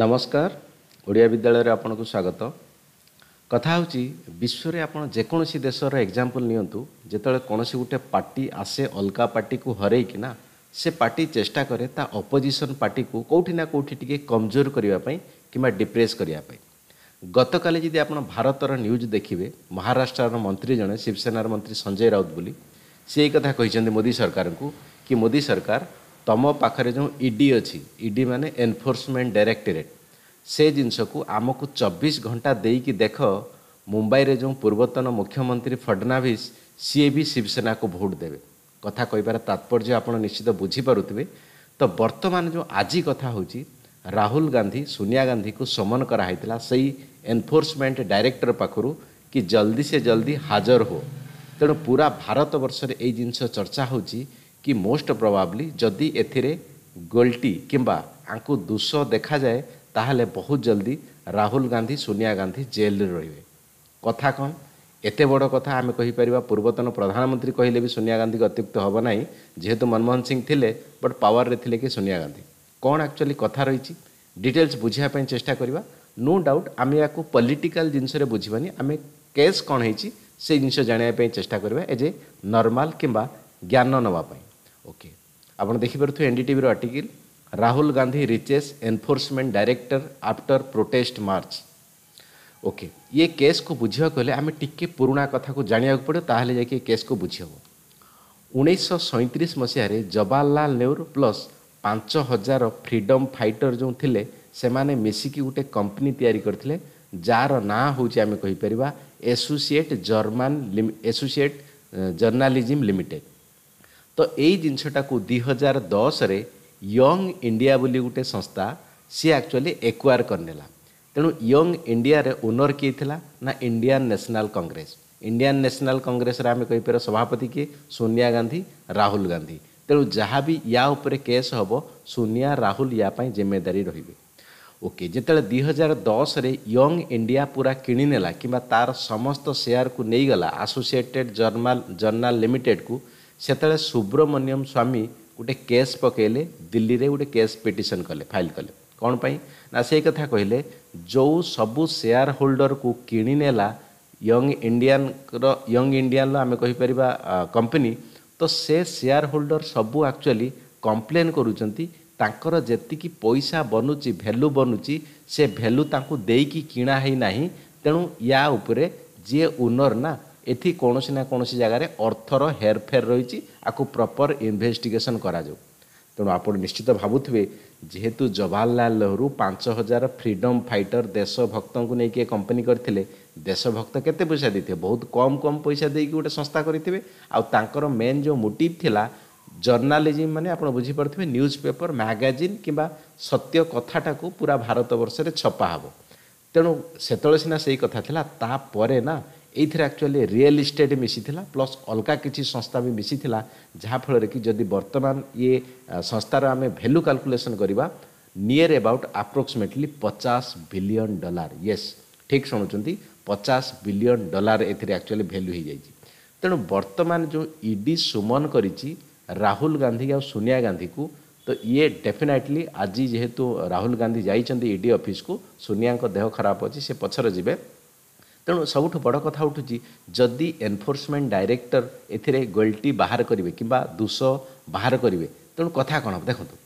ନମସ୍କାର ଓଡ଼ିଆ ବିଦ୍ୟାଳୟରେ ଆପଣଙ୍କୁ ସ୍ୱାଗତ କଥା ହେଉଛି ବିଶ୍ୱରେ ଆପଣ ଯେକୌଣସି ଦେଶର ଏକ୍ଜାମ୍ପଲ୍ ନିଅନ୍ତୁ ଯେତେବେଳେ କୌଣସି ଗୋଟେ ପାର୍ଟି ଆସେ ଅଲଗା ପାର୍ଟିକୁ ହରେଇକିନା ସେ ପାର୍ଟି ଚେଷ୍ଟା କରେ ତା ଅପୋଜିସନ୍ ପାର୍ଟିକୁ କେଉଁଠି ନା କେଉଁଠି ଟିକେ କମଜୋର କରିବା ପାଇଁ କିମ୍ବା ଡିପ୍ରେସ୍ କରିବା ପାଇଁ ଗତକାଲି ଯଦି ଆପଣ ଭାରତର ନ୍ୟୁଜ୍ ଦେଖିବେ ମହାରାଷ୍ଟ୍ରର ମନ୍ତ୍ରୀ ଜଣେ ଶିବସେନାର ମନ୍ତ୍ରୀ ସଞ୍ଜୟ ରାଉତ ବୋଲି ସେ ଏଇ କଥା କହିଛନ୍ତି ମୋଦି ସରକାରଙ୍କୁ କି ମୋଦି ସରକାର ତୁମ ପାଖରେ ଯେଉଁ ଇଡି ଅଛି ଇଡି ମାନେ ଏନଫୋର୍ସମେଣ୍ଟ ଡାଇରେକ୍ଟୋରେଟ୍ ସେ ଜିନିଷକୁ ଆମକୁ ଚବିଶ ଘଣ୍ଟା ଦେଇକି ଦେଖ ମୁମ୍ବାଇରେ ଯେଉଁ ପୂର୍ବତନ ମୁଖ୍ୟମନ୍ତ୍ରୀ ଫଡ଼ନାଭିସ୍ ସିଏ ବି ଶିବସେନାକୁ ଭୋଟ୍ ଦେବେ କଥା କହିବାର ତାତ୍ପର୍ଯ୍ୟ ଆପଣ ନିଶ୍ଚିତ ବୁଝିପାରୁଥିବେ ତ ବର୍ତ୍ତମାନ ଯେଉଁ ଆଜି କଥା ହେଉଛି ରାହୁଲ ଗାନ୍ଧୀ ସୋନିଆ ଗାନ୍ଧୀକୁ ସମନ କରାହୋଇଥିଲା ସେଇ ଏନଫୋର୍ସମେଣ୍ଟ ଡାଇରେକ୍ଟର ପାଖରୁ କି ଜଲ୍ଦି ସେ ଜଲ୍ଦି ହାଜର ହୁଅ ତେଣୁ ପୁରା ଭାରତବର୍ଷରେ ଏଇ ଜିନିଷ ଚର୍ଚ୍ଚା ହେଉଛି କି ମୋଷ୍ଟ ପ୍ରୋବାବ୍ଲି ଯଦି ଏଥିରେ ଗୋଲ୍ଟି କିମ୍ବା ଆଙ୍କୁ ଦୋଷ ଦେଖାଯାଏ ତାହେଲେ ବହୁତ ଜଲ୍ଦି ରାହୁଲ ଗାନ୍ଧୀ ସୋନିଆ ଗାନ୍ଧୀ ଜେଲ୍ରେ ରହିବେ କଥା କ'ଣ ଏତେ ବଡ଼ କଥା ଆମେ କହିପାରିବା ପୂର୍ବତନ ପ୍ରଧାନମନ୍ତ୍ରୀ କହିଲେ ବି ସୋନିଆ ଗାନ୍ଧୀ ଅତ୍ୟୁକ୍ତ ହେବ ନାହିଁ ଯେହେତୁ ମନମୋହନ ସିଂ ଥିଲେ ବଟ୍ ପାୱାରରେ ଥିଲେ କି ସୋନିଆ ଗାନ୍ଧୀ କ'ଣ ଆକ୍ଚୁଆଲି କଥା ରହିଛି ଡିଟେଲ୍ସ ବୁଝିବା ପାଇଁ ଚେଷ୍ଟା କରିବା ନୋ ଡାଉଟ୍ ଆମେ ୟାକୁ ପଲିଟିକାଲ ଜିନିଷରେ ବୁଝିବାନି ଆମେ କେସ୍ କ'ଣ ହେଇଛି ସେ ଜିନିଷ ଜାଣିବା ପାଇଁ ଚେଷ୍ଟା କରିବା ଏଜ୍ ଏ ନର୍ମାଲ କିମ୍ବା ଜ୍ଞାନ ନେବା ପାଇଁ ଓକେ ଆପଣ ଦେଖିପାରୁଥିବେ ଏନ୍ଡିଟିଭିର article Rahul Gandhi reaches enforcement director after protest march okay ଇଏ କେସ୍କୁ ବୁଝିବାକୁ ହେଲେ ଆମେ ଟିକିଏ ପୁରୁଣା କଥାକୁ ଜାଣିବାକୁ ପଡ଼ିବ ତାହେଲେ ଯାଇକି ଏ କେସ୍କୁ ବୁଝିହେବ ଉଣେଇଶହ ସଇଁତିରିଶ ମସିହାରେ ଜବାହରଲାଲ ନେହେରୁ ପ୍ଲସ୍ ପାଞ୍ଚ ହଜାର ଫ୍ରିଡ଼ମ୍ ଫାଇଟର ଯେଉଁ ଥିଲେ ସେମାନେ ମିଶିକି ଗୋଟେ କମ୍ପାନୀ ତିଆରି କରିଥିଲେ ଯାହାର ନାଁ ହେଉଛି ଆମେ କହିପାରିବା associate German associate journalism limited ତ ଏଇ ଜିନିଷଟାକୁ ଦୁଇ ହଜାର ଦଶରେ ୟଙ୍ଗ ଇଣ୍ଡିଆ ବୋଲି ଗୋଟେ ସଂସ୍ଥା ସିଏ ଆକ୍ଚୁଆଲି ଏକ୍ୱାର କରିନେଲା ତେଣୁ ୟଙ୍ଗ ଇଣ୍ଡିଆର ଓନର୍ କିଏ ଥିଲା ନା Indian national Congress Indian national କଂଗ୍ରେସରେ ଆମେ କହିପାରିବା ସଭାପତି କିଏ ସୋନିଆ ଗାନ୍ଧୀ ରାହୁଲ ଗାନ୍ଧୀ ତେଣୁ ଯାହା ବି ୟା ଉପରେ କେସ୍ ହେବ ସୋନିଆ ରାହୁଲ ୟା ପାଇଁ ଜିମ୍ମେଦାରୀ ରହିବେ ଓକେ ଯେତେବେଳେ ଦୁଇ ହଜାର ଦଶରେ ୟଙ୍ଗ ଇଣ୍ଡିଆ ପୁରା କିଣିନେଲା କିମ୍ବା ତା'ର ସମସ୍ତ ସେୟାରକୁ ନେଇଗଲା ଆସୋସିଏଟେଡ୍ ଜର୍ନାଲ ଜର୍ନାଲ ଲିମିଟେଡ଼କୁ ସେତେବେଳେ ସୁବ୍ରମଣ୍ୟମ ସ୍ୱାମୀ ଗୋଟେ କେସ୍ ପକାଇଲେ ଦିଲ୍ଲୀରେ ଗୋଟେ କେସ୍ ପିଟିସନ୍ କଲେ ଫାଇଲ୍ କଲେ କ'ଣ ପାଇଁ ନା ସେଇ କଥା କହିଲେ ଯେଉଁ ସବୁ ସେୟାର ହୋଲ୍ଡରକୁ କିଣିନେଲା ୟଙ୍ଗ ଇଣ୍ଡିଆନ୍ର ୟଙ୍ଗ ଇଣ୍ଡିଆନ୍ର ଆମେ କହିପାରିବା କମ୍ପାନୀ ତ ସେ ସେୟାର ହୋଲ୍ଡର ସବୁ ଆକ୍ଚୁଆଲି କମ୍ପ୍ଲେନ୍ କରୁଛନ୍ତି ତାଙ୍କର ଯେତିକି ପଇସା ବନୁଛି ଭ୍ୟାଲୁ ବନୁଛି ସେ ଭ୍ୟାଲୁ ତାଙ୍କୁ ଦେଇକି କିଣା ହେଇନାହିଁ ତେଣୁ ୟା ଉପରେ ଯିଏ ଓନର୍ ନା ଏଠି କୌଣସି ନା କୌଣସି ଜାଗାରେ ଅର୍ଥର ହେରଫେର ରହିଛି ଆକୁ ପ୍ରପର ଇନଭେଷ୍ଟିଗେସନ୍ କରାଯାଉ ତେଣୁ ଆପଣ ନିଶ୍ଚିତ ଭାବୁଥିବେ ଯେହେତୁ ଜବାହରଲାଲ ନେହେରୁ ପାଞ୍ଚ ହଜାର ଫ୍ରିଡ଼ମ୍ ଫାଇଟର ଦେଶଭକ୍ତଙ୍କୁ ନେଇକି ଏ କମ୍ପାନୀ କରିଥିଲେ ଦେଶଭକ୍ତ କେତେ ପଇସା ଦେଇଥିବେ ବହୁତ କମ୍ କମ୍ ପଇସା ଦେଇକି ଗୋଟେ ସଂସ୍ଥା କରିଥିବେ ଆଉ ତାଙ୍କର ମେନ୍ ଯେଉଁ ମୋଟିଭ୍ ଥିଲା ଜର୍ନାଲିଜିମ୍ ମାନେ ଆପଣ ବୁଝିପାରୁଥିବେ ନ୍ୟୁଜ୍ ପେପର୍ ମ୍ୟାଗାଜିନ୍ କିମ୍ବା ସତ୍ୟ କଥାଟାକୁ ପୁରା ଭାରତବର୍ଷରେ ଛପା ହେବ ତେଣୁ ସେତେବେଳେ ସିନା ସେଇ କଥା ଥିଲା ତାପରେ ନା ଏଇଥିରେ ଆକ୍ଚୁଆଲି ରିଏଲ୍ ଇଷ୍ଟେଟ୍ ମିଶିଥିଲା ପ୍ଲସ୍ ଅଲଗା କିଛି ସଂସ୍ଥା ବି ମିଶିଥିଲା ଯାହାଫଳରେ କି ଯଦି ବର୍ତ୍ତମାନ ଇଏ ସଂସ୍ଥାର ଆମେ ଭ୍ୟାଲ୍ୟୁ କାଲକୁଲେସନ୍ କରିବା ନିୟର୍ ଏବାଉଟ୍ ଆପ୍ରୋକ୍ସିମେଟଲି ପଚାଶ ବିଲିଅନ୍ ଡଲାର ୟେସ୍ ଠିକ୍ ଶୁଣୁଛନ୍ତି ପଚାଶ ବିଲିଅନ୍ ଡଲାର ଏଥିରେ ଆକ୍ଚୁଆଲି ଭ୍ୟାଲ୍ୟୁ ହୋଇଯାଇଛି ତେଣୁ ବର୍ତ୍ତମାନ ଯେଉଁ ଇଡି ସୁମନ କରିଛି ରାହୁଲ ଗାନ୍ଧୀ ଆଉ ସୋନିଆ ଗାନ୍ଧୀକୁ ତ ଇଏ ଡେଫିନାଇଟଲି ଆଜି ଯେହେତୁ ରାହୁଲ ଗାନ୍ଧୀ ଯାଇଛନ୍ତି ଇ ଡି ଅଫିସକୁ ସୋନିଆଙ୍କ ଦେହ ଖରାପ ଅଛି ସେ ପଛରେ ଯିବେ ତେଣୁ ସବୁଠୁ ବଡ଼ କଥା ଉଠୁଛି ଯଦି ଏନଫୋର୍ସମେଣ୍ଟ ଡାଇରେକ୍ଟର ଏଥିରେ ଗୋଲ୍ଟି ବାହାର କରିବେ କିମ୍ବା ଦୋଷ ବାହାର କରିବେ ତେଣୁ କଥା କ'ଣ ଦେଖନ୍ତୁ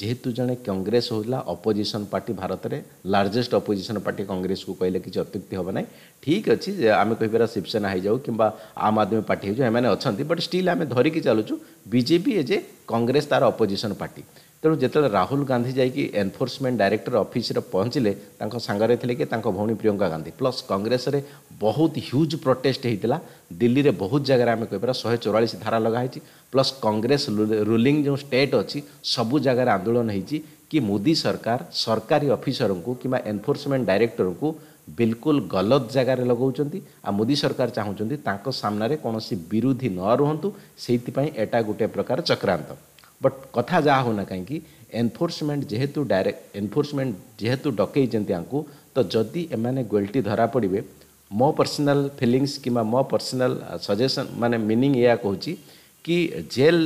ଯେହେତୁ ଜଣେ କଂଗ୍ରେସ ହେଉଥିଲା ଅପୋଜିସନ୍ ପାର୍ଟି ଭାରତରେ ଲାର୍ଜେଷ୍ଟ ଅପୋଜିସନ୍ ପାର୍ଟି କଂଗ୍ରେସକୁ କହିଲେ କିଛି ଅତ୍ୟୁକ୍ତି ହେବ ନାହିଁ ଠିକ୍ ଅଛି ଯେ ଆମେ କହିପାରିବା ଶିବସେନା ହେଇଯାଉ କିମ୍ବା ଆମ ଆଦମୀ ପାର୍ଟି ହୋଇଯାଉ ଏମାନେ ଅଛନ୍ତି ବଟ୍ ଷ୍ଟିଲ୍ ଆମେ ଧରିକି ଚାଲୁଛୁ ବିଜେପି ଏ ଯେ କଂଗ୍ରେସ ତା'ର ଅପୋଜିସନ୍ ପାର୍ଟି ତେଣୁ ଯେତେବେଳେ ରାହୁଲ ଗାନ୍ଧୀ ଯାଇକି ଏନଫୋର୍ସମେଣ୍ଟ ଡାଇରେକ୍ଟର ଅଫିସରେ ପହଞ୍ଚିଲେ ତାଙ୍କ ସାଙ୍ଗରେ ଥିଲେ କି ତାଙ୍କ ଭଉଣୀ ପ୍ରିୟଙ୍କା ଗାନ୍ଧୀ ପ୍ଲସ୍ କଂଗ୍ରେସରେ ବହୁତ ହ୍ୟୁଜ୍ ପ୍ରୋଟେଷ୍ଟ ହୋଇଥିଲା ଦିଲ୍ଲୀରେ ବହୁତ ଜାଗାରେ ଆମେ କହିପାରିବା ଶହେ ଚଉରାଳିଶ ଧାରା ଲଗାହେଇଛି ପ୍ଲସ୍ କଂଗ୍ରେସ ରୁଲିଂ ଯେଉଁ ଷ୍ଟେଟ୍ ଅଛି ସବୁ ଜାଗାରେ ଆନ୍ଦୋଳନ ହୋଇଛି କି ମୋଦି ସରକାର ସରକାରୀ ଅଫିସରଙ୍କୁ କିମ୍ବା ଏନଫୋର୍ସମେଣ୍ଟ ଡାଇରେକ୍ଟରଙ୍କୁ ବିଲକୁଲ ଗଲତ ଜାଗାରେ ଲଗାଉଛନ୍ତି ଆଉ ମୋଦି ସରକାର ଚାହୁଁଛନ୍ତି ତାଙ୍କ ସାମ୍ନାରେ କୌଣସି ବିରୋଧୀ ନ ରୁହନ୍ତୁ ସେଇଥିପାଇଁ ଏଇଟା ଗୋଟିଏ ପ୍ରକାର ଚକ୍ରାନ୍ତ ବଟ୍ କଥା ଯାହା ହେଉନା କାହିଁକି ଏନ୍ଫୋର୍ସମେଣ୍ଟ ଯେହେତୁ ଡାଇରେକ୍ଟ ଏନ୍ଫୋର୍ସମେଣ୍ଟ ଯେହେତୁ ଡକେଇଛନ୍ତି ଆଙ୍କୁ ତ ଯଦି ଏମାନେ ଗୁଏଲ୍ଟି ଧରା ପଡ଼ିବେ ମୋ ପର୍ସନାଲ୍ ଫିଲିଙ୍ଗସ୍ କିମ୍ବା ମୋ ପର୍ସନାଲ୍ ସଜେସନ୍ ମାନେ ମିନିଂ ଏଇଆ କହୁଛି कि जेल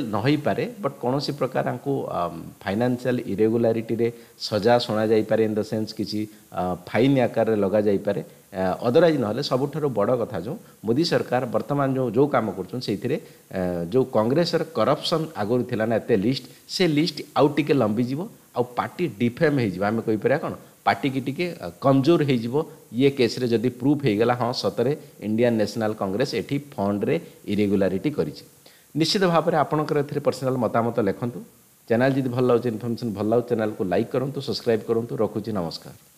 पारे बट कौन प्रकार फाइनान्सील इरेगुलाटी सजा शुणापे इन द सेन्स किसी फाइन आकार लगा लग जाए अदरवैज ना सब बड़ कथा जो मोदी सरकार वर्तमान जो जो काम कर जो कंग्रेस करपसन आगुरी थी ना एत लिस्ट से लिस्ट आउ लंबी लंबिज आउ पार्टी डिफेम होम कहींपर कौन पार्टी की टिके कमजोर हो ये केस्रे जदि प्रूफ हो गला हाँ सतरे इंडियन नेशनल कांग्रेस ये फंड्रे इरेगुलाटी करें ନିଶ୍ଚିତ ଭାବରେ ଆପଣଙ୍କର ଏଥିରେ ପର୍ସନାଲ୍ ମତାମତ ଲେଖନ୍ତୁ ଚ୍ୟାନେଲ୍ ଯଦି ଭଲ ଲାଗୁଛି ଇନଫର୍ମେସନ୍ ଭଲ ଲାଗୁଛି ଚ୍ୟାନେଲ୍କୁ ଲାଇକ୍ କରନ୍ତୁ ସବସ୍କ୍ରାଇବ୍ କରନ୍ତୁ ରଖୁଛି ନମସ୍କାର